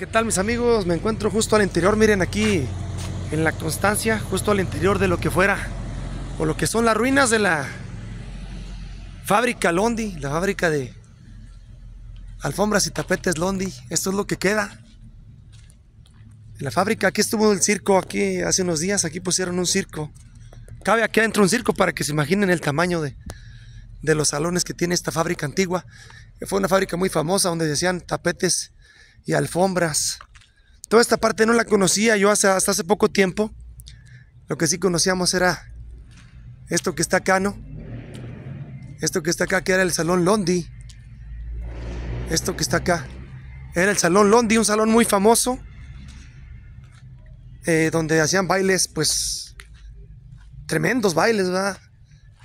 ¿Qué tal mis amigos? Me encuentro justo al interior, miren aquí en la Constancia, justo al interior de lo que fuera o lo que son las ruinas de la fábrica Londi, la fábrica de alfombras y tapetes Londi, esto es lo que queda. En la fábrica, aquí estuvo el circo, aquí hace unos días, aquí pusieron un circo. Cabe aquí adentro un circo para que se imaginen el tamaño de, de los salones que tiene esta fábrica antigua. Fue una fábrica muy famosa donde decían tapetes y alfombras. Toda esta parte no la conocía yo hasta, hace poco tiempo. Lo que sí conocíamos era esto que está acá, ¿no? Esto que está acá, que era el Salón Londi. Esto que está acá. Era el Salón Londi, un salón muy famoso. Eh, donde hacían bailes, pues, tremendos bailes, ¿verdad?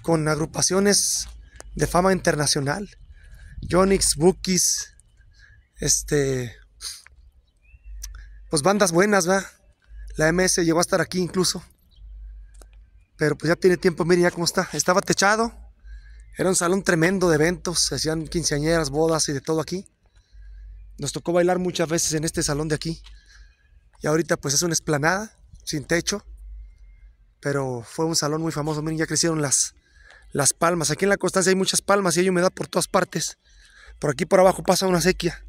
Con agrupaciones de fama internacional. Jonix, Bookies, este, pues bandas buenas, ¿verdad? La MS llegó a estar aquí incluso. Pero pues ya tiene tiempo, miren ya cómo está. Estaba techado. Era un salón tremendo de eventos. Se hacían quinceañeras, bodas y de todo aquí. Nos tocó bailar muchas veces en este salón de aquí. Y ahorita pues es una esplanada, sin techo. Pero fue un salón muy famoso. Miren, ya crecieron las, las palmas. Aquí en la Constancia hay muchas palmas y hay humedad por todas partes. Por aquí por abajo pasa una sequía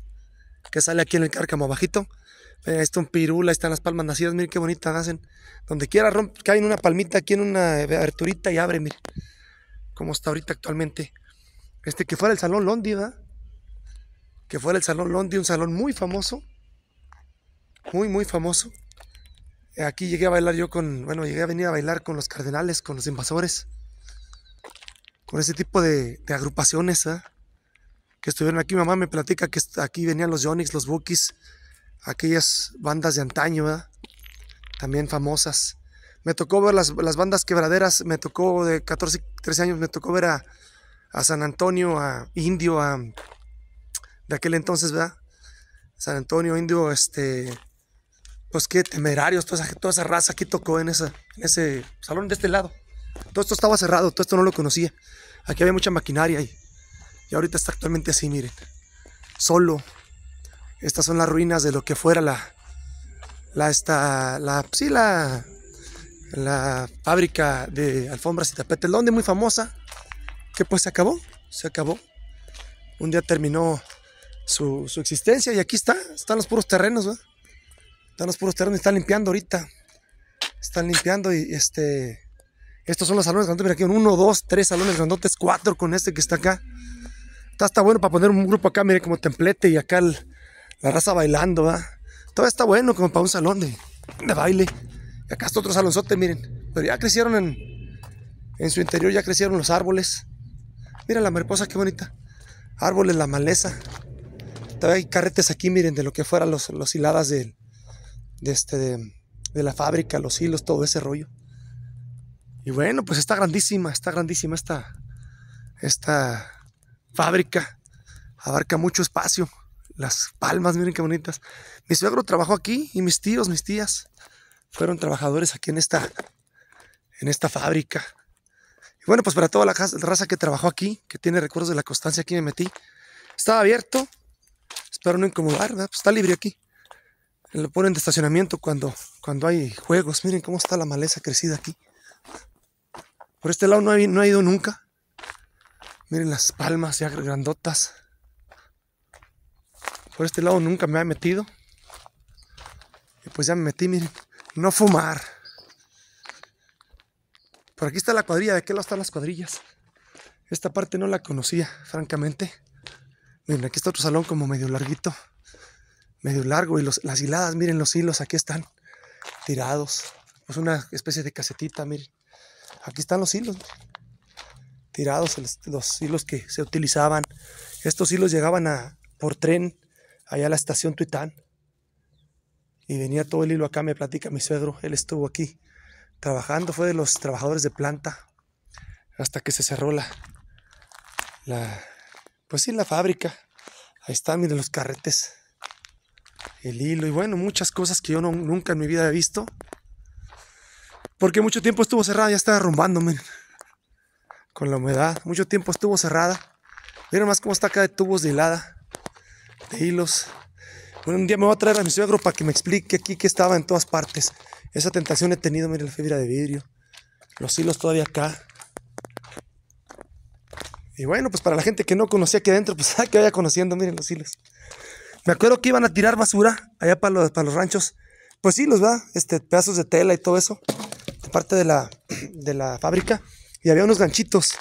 que sale aquí en el cárcamo bajito. Ahí eh, está un pirula, ahí están las palmas nacidas, miren qué bonitas nacen. Donde quiera caen una palmita aquí en una aberturita y abre, miren. Como está ahorita actualmente. Este que fuera el Salón Londi, ¿verdad? Que fuera el Salón Londi, un salón muy famoso. Muy, muy famoso. Aquí llegué a bailar yo con, bueno, llegué a venir a bailar con los cardenales, con los invasores. Con ese tipo de, agrupaciones, ¿verdad? Que estuvieron aquí. Mi mamá me platica que aquí venían los Johnny's, los Bookies aquellas bandas de antaño, también famosas. Me tocó ver las, bandas quebraderas, me tocó de 14, 13 años, me tocó ver a, San Antonio, a Indio, a, de aquel entonces, ¿verdad? San Antonio, Indio, este, pues qué temerarios, toda esa, toda esa raza aquí tocó en, ese salón de este lado. Todo esto estaba cerrado, todo esto no lo conocía. Aquí había mucha maquinaria y, y ahorita está actualmente así, miren, solo, estas son las ruinas de lo que fuera la, la, esta, la, sí, la, la fábrica de alfombras y tapetes donde muy famosa, que pues se acabó, se acabó. Un día terminó su, existencia y aquí está, están los puros terrenos, Están los puros terrenos, están limpiando ahorita. Están limpiando y este... Estos son los salones grandotes, mira aquí, uno, dos, tres salones grandotes, cuatro con este que está acá. Está, está bueno para poner un grupo acá, mire como templete y acá el, la raza bailando, va Todo está bueno como para un salón de, de baile. Y acá está otro salonzote, miren. Pero ya crecieron en, en su interior, ya crecieron los árboles. Mira la mariposa, qué bonita. Árboles, la maleza. Todavía hay carretes aquí, miren, de lo que fueran los, los hiladas de, este, de la fábrica, los hilos, todo ese rollo. Y bueno, pues está grandísima, está grandísima esta, esta fábrica. Abarca mucho espacio las palmas, miren qué bonitas. Mi suegro trabajó aquí y mis tíos, mis tías fueron trabajadores aquí en esta, en esta fábrica. Y bueno, pues para toda la raza que trabajó aquí, que tiene recuerdos de la constancia, aquí me metí. Estaba abierto, espero no incomodar, pues está libre aquí. Lo ponen de estacionamiento cuando, cuando hay juegos. Miren cómo está la maleza crecida aquí. Por este lado no, ha ido nunca. Miren las palmas ya grandotas. Por este lado nunca me ha metido. Y pues ya me metí, miren. No fumar. Por aquí está la cuadrilla. ¿De qué lado están las cuadrillas? Esta parte no la conocía, francamente. Miren, aquí está otro salón como medio larguito. Medio largo. Y los, las hiladas, miren los hilos, aquí están tirados. Es una especie de casetita, miren. Aquí están los hilos. tirados los, hilos que se utilizaban. Estos hilos llegaban a, por tren allá a la estación Tuitán. Y venía todo el hilo acá, me platica mi suegro, él estuvo aquí trabajando, fue de los trabajadores de planta, hasta que se cerró la, pues sí, la fábrica. Ahí están, miren los carretes, el hilo y bueno, muchas cosas que yo no, nunca en mi vida he visto. Porque mucho tiempo estuvo cerrada, ya estaba rumbándome Con la humedad, mucho tiempo estuvo cerrada. Miren más cómo está acá de tubos de hilada hilos. un día me voy a traer a mi suegro para que me explique aquí que estaba en todas partes. Esa tentación he tenido, miren la fibra de vidrio. Los hilos todavía acá. Y bueno, pues para la gente que no conocía aquí adentro, pues ah, que vaya conociendo, miren los hilos. Me acuerdo que iban a tirar basura allá para los, para los ranchos. Pues sí, los va, este, pedazos de tela y todo eso, de parte de la, de la fábrica. Y había unos ganchitos.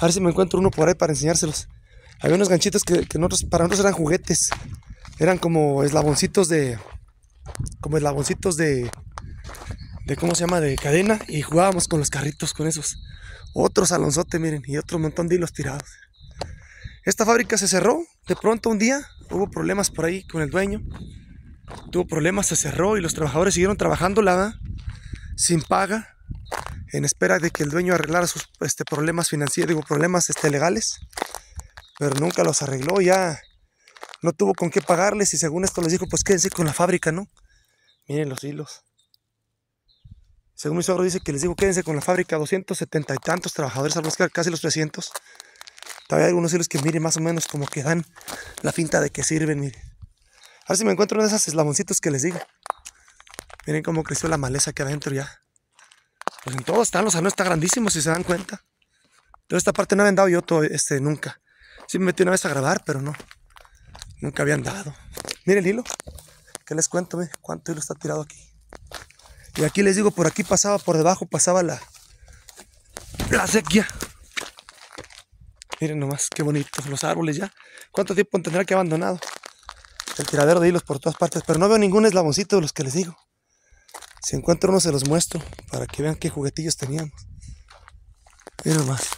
A ver si me encuentro uno por ahí para enseñárselos. Había unos ganchitos que, nosotros, para nosotros eran juguetes. Eran como eslaboncitos de. Como eslaboncitos de. De cómo se llama, de cadena. Y jugábamos con los carritos, con esos. Otro salonzote, miren. Y otro montón de hilos tirados. Esta fábrica se cerró. De pronto un día hubo problemas por ahí con el dueño. Tuvo problemas, se cerró y los trabajadores siguieron trabajando la sin paga en espera de que el dueño arreglara sus este, problemas financieros, digo, problemas este, legales pero nunca los arregló, ya no tuvo con qué pagarles y según esto les dijo, pues quédense con la fábrica, ¿no? Miren los hilos. Según mi suegro dice que les digo, quédense con la fábrica, 270 y tantos trabajadores, buscar casi los 300. Todavía hay algunos hilos que miren más o menos como que dan la finta de que sirven, miren. A ver si me encuentro uno de esos eslaboncitos que les digo. Miren cómo creció la maleza que adentro ya. Pues en todos están, los sea, no está grandísimo si se dan cuenta. Pero esta parte no han dado yo todo, este, nunca. Sí me metí una vez a grabar, pero no. Nunca había andado. Miren el hilo. ¿Qué les cuento? ¿Cuánto hilo está tirado aquí? Y aquí les digo, por aquí pasaba, por debajo pasaba la, la sequía. Miren nomás, qué bonitos los árboles ya. ¿Cuánto tiempo tendrá que abandonado? El tiradero de hilos por todas partes, pero no veo ningún eslaboncito de los que les digo. Si encuentro uno se los muestro para que vean qué juguetillos teníamos. Miren nomás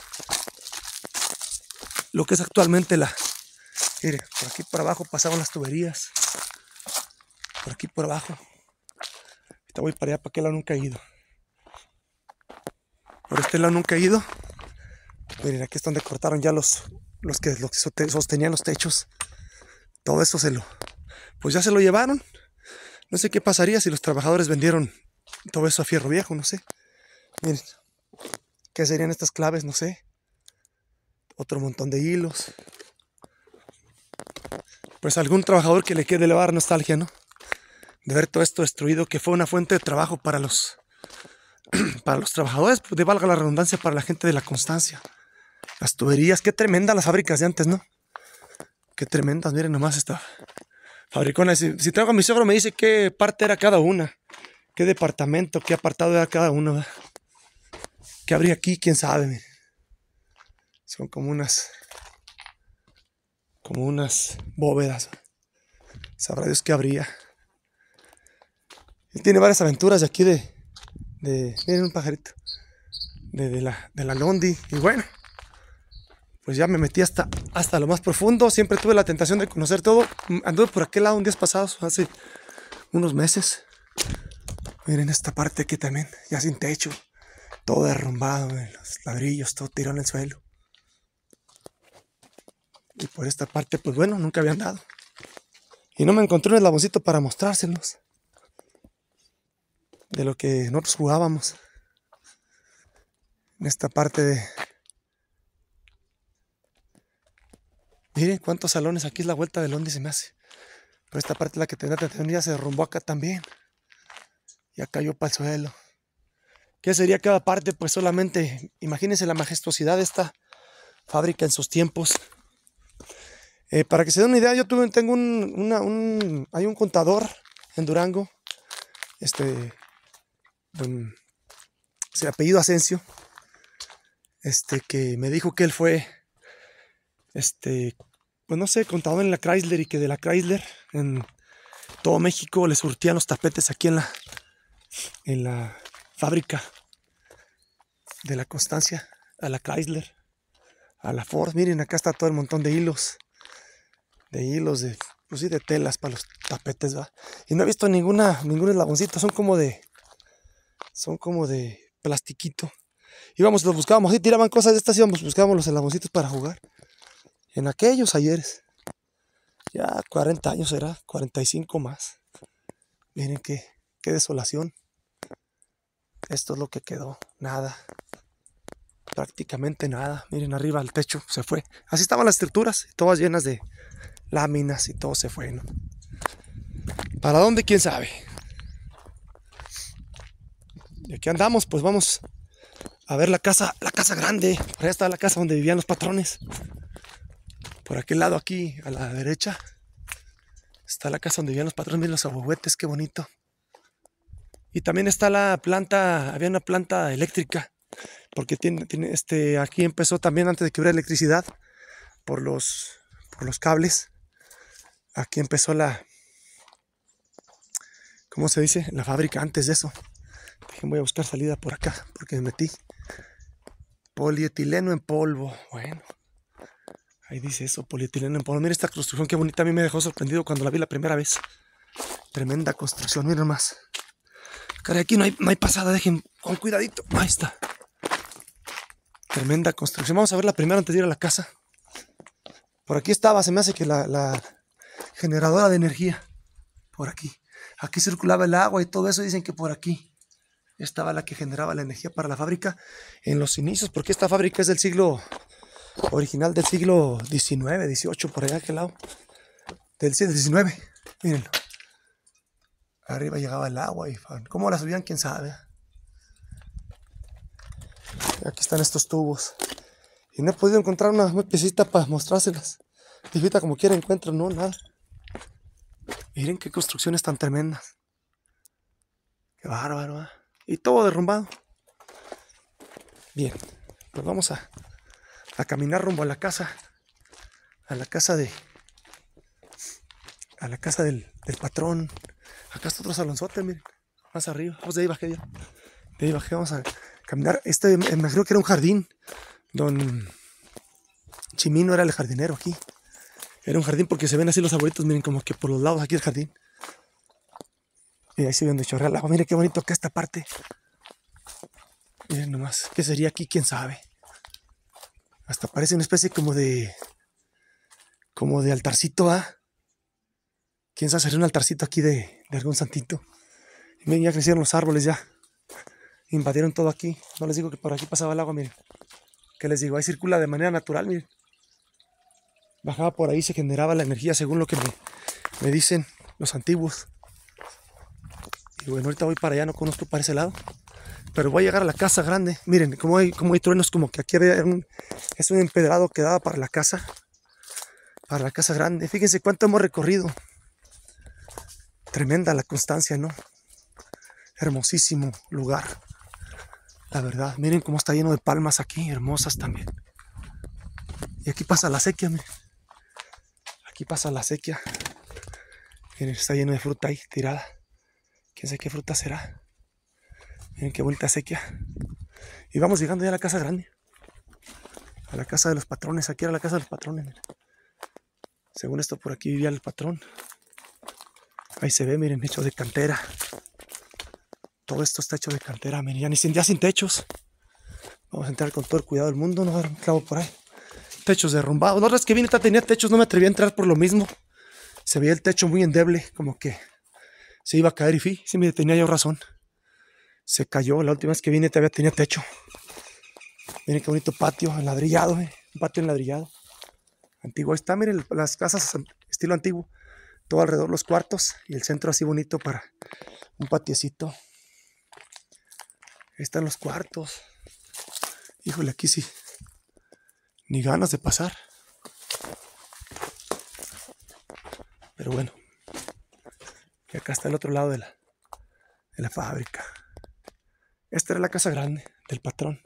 lo que es actualmente la... Mire, por aquí por abajo pasaban las tuberías. Por aquí por abajo. está voy para allá, para que la nunca ha ido. Por este lado nunca ha ido. Miren, aquí es donde cortaron ya los, los que, los sostenían los techos. Todo eso se lo... Pues ya se lo llevaron. No sé qué pasaría si los trabajadores vendieron todo eso a fierro viejo, no sé. Miren, ¿qué serían estas claves? No sé otro montón de hilos. Pues algún trabajador que le quede elevar nostalgia, ¿no? De ver todo esto destruido, que fue una fuente de trabajo para los, para los trabajadores, pues, de valga la redundancia, para la gente de la constancia. Las tuberías, qué tremendas las fábricas de antes, ¿no? Qué tremendas, miren nomás esta fabricona. Si, si traigo a mi suegro me dice qué parte era cada una, qué departamento, qué apartado era cada uno. ¿Qué habría aquí? ¿Quién sabe? Miren. Son como unas. Como unas bóvedas. Sabrá Dios que habría. Él tiene varias aventuras de aquí de. miren un pajarito. De, la, de la Londi. Y bueno. Pues ya me metí hasta, hasta lo más profundo. Siempre tuve la tentación de conocer todo. Anduve por aquel lado un día pasado, hace unos meses. Miren esta parte aquí también, ya sin techo, todo derrumbado, eh, los ladrillos, todo tirado en el suelo. Y por esta parte, pues bueno, nunca había andado. Y no me encontré el eslaboncito para mostrárselos. De lo que nosotros jugábamos. En esta parte de... Miren cuántos salones, aquí es la vuelta de Londres se me hace. Pero esta parte la que tenía, Ya se derrumbó acá también. Ya cayó para el suelo. ¿Qué sería cada parte? Pues solamente imagínense la majestuosidad de esta fábrica en sus tiempos. Eh, para que se den una idea, yo tengo un, hay un contador en Durango, este, se apellido Asensio, este, que me dijo que él fue, este, pues no sé, contador en la Chrysler y que de la Chrysler en todo México le surtían los tapetes aquí en la, en la fábrica de la Constancia, a la Chrysler, a la Ford. Miren, acá está todo el montón de hilos de hilos, de, pues sí, de telas para los tapetes, ¿va? Y no he visto ninguna, ningún eslaboncito, son como de, son como de plastiquito. Íbamos, los buscábamos, y tiraban cosas de estas, íbamos, buscábamos los eslaboncitos para jugar. En aquellos ayeres, ya 40 años era. 45 más. Miren qué, qué desolación. Esto es lo que quedó, nada prácticamente nada. Miren arriba el techo, se fue. Así estaban las estructuras, todas llenas de, láminas y todo se fue, ¿Para dónde? ¿Quién sabe? Y aquí andamos, pues vamos a ver la casa, la casa grande. Por allá está la casa donde vivían los patrones. Por aquel lado aquí, a la derecha, está la casa donde vivían los patrones. Miren los aboguetes qué bonito. Y también está la planta, había una planta eléctrica, porque tiene, tiene este, aquí empezó también antes de que hubiera electricidad, por los, por los cables aquí empezó la, ¿cómo se dice? La fábrica antes de eso. voy a buscar salida por acá, porque me metí. Polietileno en polvo. Bueno, ahí dice eso, polietileno en polvo. Mira esta construcción, qué bonita. A mí me dejó sorprendido cuando la vi la primera vez. Tremenda construcción, Mira más. Caray, aquí no hay, hay pasada, dejen con cuidadito. Ahí está. Tremenda construcción. Vamos a ver la primera antes de ir a la casa. Por aquí estaba, se me hace que la generadora de energía, por aquí. Aquí circulaba el agua y todo eso, dicen que por aquí estaba la que generaba la energía para la fábrica en los inicios, porque esta fábrica es del siglo original del siglo XIX, XVIII, por allá aquel lado, del siglo XIX, miren Arriba llegaba el agua y cómo la subían, quién sabe. Aquí están estos tubos. Y no he podido encontrar una piecita para mostrárselas. Dijita como quiera encuentro, no, nada. Miren qué construcciones tan tremendas. Qué bárbaro. ¿ah? Y todo derrumbado. Bien, pues vamos a, a caminar rumbo a la casa. A la casa de. A la casa del, patrón. Acá está otro salonzote, miren. Más arriba. Vamos pues de ahí bajé De ahí bajé, vamos a caminar. Este me creo que era un jardín. Don Chimino era el jardinero aquí. Era un jardín porque se ven así los arbolitos, miren como que por los lados aquí el jardín. Y ahí se ve de chorrea el agua. Miren qué bonito acá esta parte. Miren nomás, ¿qué sería aquí? ¿Quién sabe? Hasta parece una especie como de... Como de altarcito, ¿ah? ¿Quién sabe? Sería un altarcito aquí de, algún santito. Y miren, ya crecieron los árboles ya. Invadieron todo aquí. No les digo que por aquí pasaba el agua, miren. Que les digo, ahí circula de manera natural, miren bajaba por ahí, se generaba la energía según lo que me, dicen los antiguos. Y bueno, ahorita voy para allá, no conozco para ese lado. Pero voy a llegar a la casa grande. Miren, como hay, como hay truenos, como que aquí es un empedrado que daba para la casa. Para la casa grande. Fíjense cuánto hemos recorrido. Tremenda la constancia, ¿no? Hermosísimo lugar. La verdad, miren cómo está lleno de palmas aquí, hermosas también. Y aquí pasa la sequía, miren pasa la sequía. Miren, está lleno de fruta ahí tirada. Quién sabe qué fruta será. Miren qué bonita sequía. Y vamos llegando ya a la casa grande. A la casa de los patrones. Aquí era la casa de los patrones. Según esto, por aquí vivía el patrón. Ahí se ve, miren, hecho de cantera. Todo esto está hecho de cantera, miren, ya, ni sin, ya sin techos. Vamos a entrar con todo el cuidado del mundo, no dar un clavo por ahí techos derrumbados. La otra vez que vine tenía techos, no me atreví a entrar por lo mismo. Se veía el techo muy endeble, como que se iba a caer y fui. si me tenía yo razón. Se cayó, la última vez que vine todavía tenía techo. Miren qué bonito patio, enladrillado, eh, un patio ladrillado Antiguo, ahí está, miren las casas estilo antiguo. Todo alrededor los cuartos y el centro así bonito para un patiecito. Ahí están los cuartos. Híjole, aquí sí, ni ganas de pasar. Pero bueno, y acá está el otro lado de la, de la fábrica. Esta era la casa grande del patrón.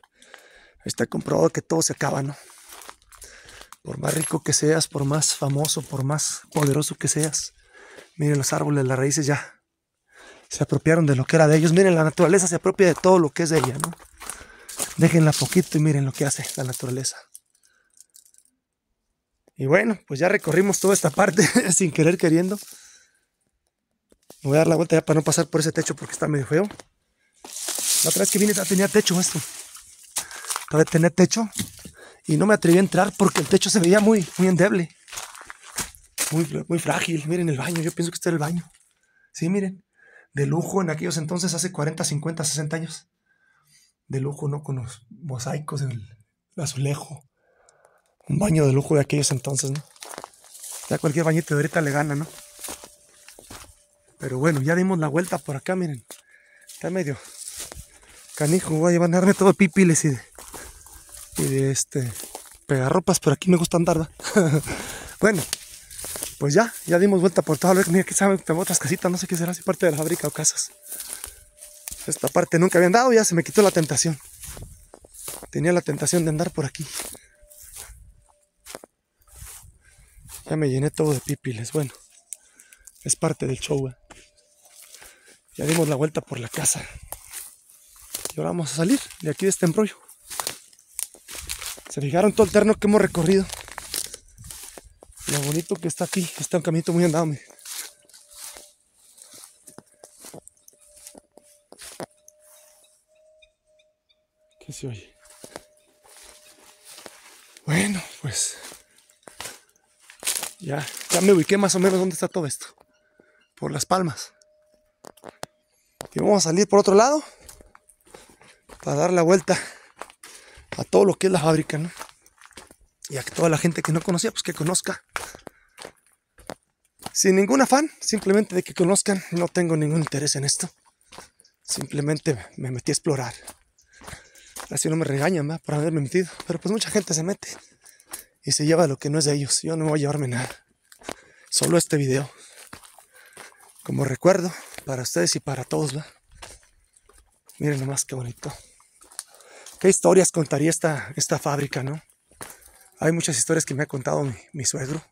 Está comprobado que todo se acaba, ¿no? Por más rico que seas, por más famoso, por más poderoso que seas. Miren los árboles, las raíces ya se apropiaron de lo que era de ellos. Miren, la naturaleza se apropia de todo lo que es de ella, ¿no? Déjenla poquito y miren lo que hace la naturaleza. Y bueno, pues ya recorrimos toda esta parte sin querer queriendo. Me voy a dar la vuelta ya para no pasar por ese techo porque está medio feo. La otra vez que vine ya tenía techo esto. de tener techo. Y no me atreví a entrar porque el techo se veía muy, muy endeble. Muy, muy frágil. Miren el baño. Yo pienso que este era el baño. Sí, miren. De lujo en aquellos entonces, hace 40, 50, 60 años. De lujo, ¿no? Con los mosaicos, el azulejo un baño de lujo de aquellos entonces, ¿no? Ya cualquier bañito de ahorita le gana, ¿no? Pero bueno, ya dimos la vuelta por acá, miren. Está medio canijo, voy a llevarme todo pipiles y de, y de este pegarropas, pero aquí me gusta andar, bueno, pues ya, ya dimos vuelta por todo. Mira, que saben, tengo otras casitas, no sé qué será, si parte de la fábrica o casas. Esta parte nunca había andado, ya se me quitó la tentación. Tenía la tentación de andar por aquí. Ya me llené todo de pipiles. Bueno, es parte del show. Ya dimos la vuelta por la casa. Y ahora vamos a salir de aquí de este embrollo. Se fijaron todo el terno que hemos recorrido. Lo bonito que está aquí. Está un caminito muy andado. ¿Qué se oye? Bueno, pues ya, ya me ubiqué más o menos dónde está todo esto. Por las palmas. Y vamos a salir por otro lado. Para dar la vuelta a todo lo que es la fábrica, Y a toda la gente que no conocía, pues que conozca. Sin ningún afán, simplemente de que conozcan. No tengo ningún interés en esto. Simplemente me metí a explorar. Así no me regañan más por haberme metido. Pero pues mucha gente se mete y se lleva lo que no es de ellos. Yo no voy a llevarme nada. Solo este video. Como recuerdo, para ustedes y para todos. Miren nomás qué bonito. ¿Qué historias contaría esta, esta fábrica, no? Hay muchas historias que me ha contado mi, suegro.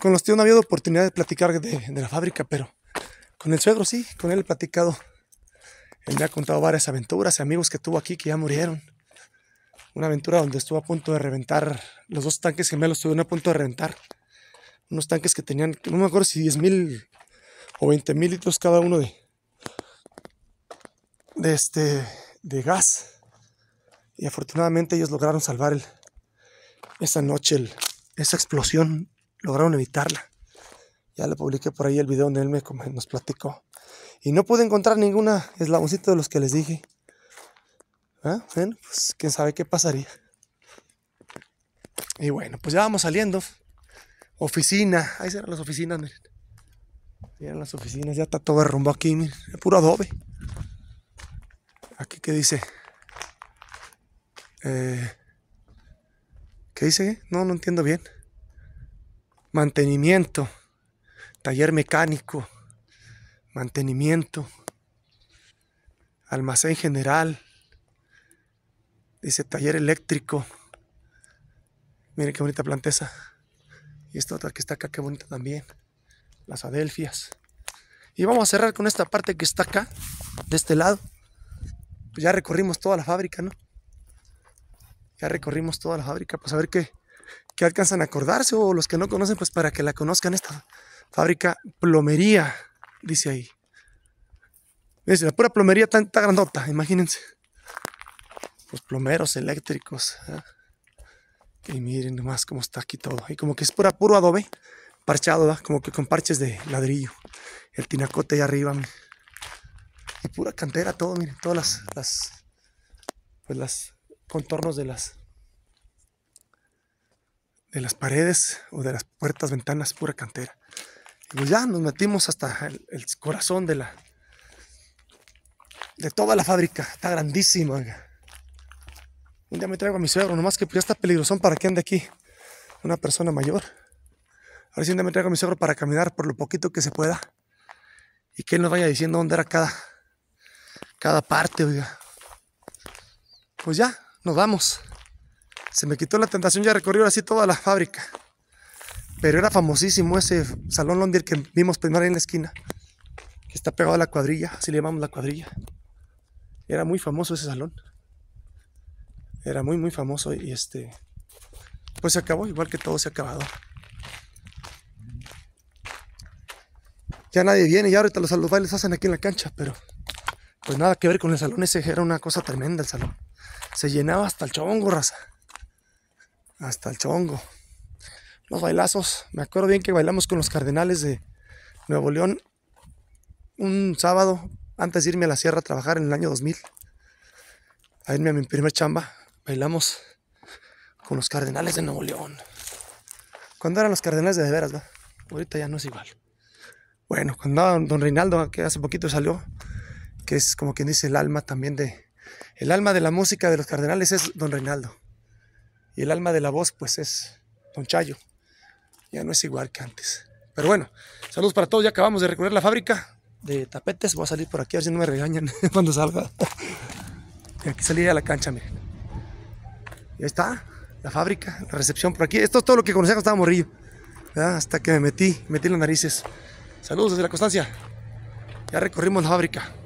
Con los tíos no había oportunidad de platicar de, la fábrica, pero con el suegro sí, con él he platicado. Él me ha contado varias aventuras y amigos que tuvo aquí que ya murieron. Una aventura donde estuvo a punto de reventar. Los dos tanques gemelos estuve a punto de reventar. Unos tanques que tenían, no me acuerdo si 10 mil o 20 mil litros cada uno de, este, de gas. Y afortunadamente ellos lograron salvar el, esa noche esa explosión. Lograron evitarla. Ya le publiqué por ahí el video donde él me, nos platicó. Y no pude encontrar ninguna eslaboncito de los que les dije. ¿Ah? Bueno, pues quién sabe qué pasaría. Y bueno, pues ya vamos saliendo. Oficina, ahí serán las oficinas, miren. Miren las oficinas, ya está todo derrumbado aquí, miren. Es puro adobe. Aquí que dice. Eh, ¿Qué dice? No, no entiendo bien. Mantenimiento. Taller mecánico. Mantenimiento. Almacén general. Dice taller eléctrico. Miren qué bonita esa. Y esta otra que está acá, qué bonita también. Las adelfias. Y vamos a cerrar con esta parte que está acá, de este lado. Pues ya recorrimos toda la fábrica, ¿no? Ya recorrimos toda la fábrica, pues a ver qué, alcanzan a acordarse o los que no conocen, pues para que la conozcan esta fábrica plomería, dice ahí. Dice, la pura plomería tan grandota, imagínense pues plomeros eléctricos. ¿eh? Y miren nomás cómo está aquí todo. Y como que es pura, puro adobe parchado, como que con parches de ladrillo. El tinacote ahí arriba. Y pura cantera todo, miren, todas las, pues las contornos de las de las paredes o de las puertas, ventanas, pura cantera. Y pues ya nos metimos hasta el, corazón de la de toda la fábrica. Está grandísima ya me traigo a mi suegro, nomás que pues, ya está peligrosón para que ande aquí una persona mayor. Ahora sí, ya me traigo a mi suegro para caminar por lo poquito que se pueda. Y que él nos vaya diciendo dónde era cada, cada parte, oiga. Pues ya, nos vamos. Se me quitó la tentación, ya recorrió así toda la fábrica. Pero era famosísimo ese salón Londier que vimos primero en la esquina. Que está pegado a la cuadrilla, así le llamamos la cuadrilla. Era muy famoso ese salón. Era muy, muy famoso y este, pues se acabó, igual que todo se ha acabado. Ya nadie viene, ya ahorita los, bailes hacen aquí en la cancha, pero pues nada que ver con el salón ese, era una cosa tremenda el salón. Se llenaba hasta el chongo, raza. Hasta el chongo. Los bailazos, me acuerdo bien que bailamos con los cardenales de Nuevo León un sábado antes de irme a la sierra a trabajar en el año 2000. A irme a mi primer chamba, bailamos con los Cardenales de Nuevo León. Cuando eran los Cardenales de, veras, Ahorita ya no es igual. Bueno, cuando don Reinaldo, que hace poquito salió, que es como quien dice el alma también de... El alma de la música de los Cardenales es don Reinaldo. Y el alma de la voz, pues es don Chayo. Ya no es igual que antes. Pero bueno, saludos para todos. Ya acabamos de recorrer la fábrica de tapetes. Voy a salir por aquí, a ver no me regañan cuando salga. aquí salí a la cancha, miren. Y está, la fábrica, la recepción por aquí. Esto es todo lo que conocía cuando estaba morrillo. Hasta que me metí, metí las narices. Saludos desde la Constancia. Ya recorrimos la fábrica.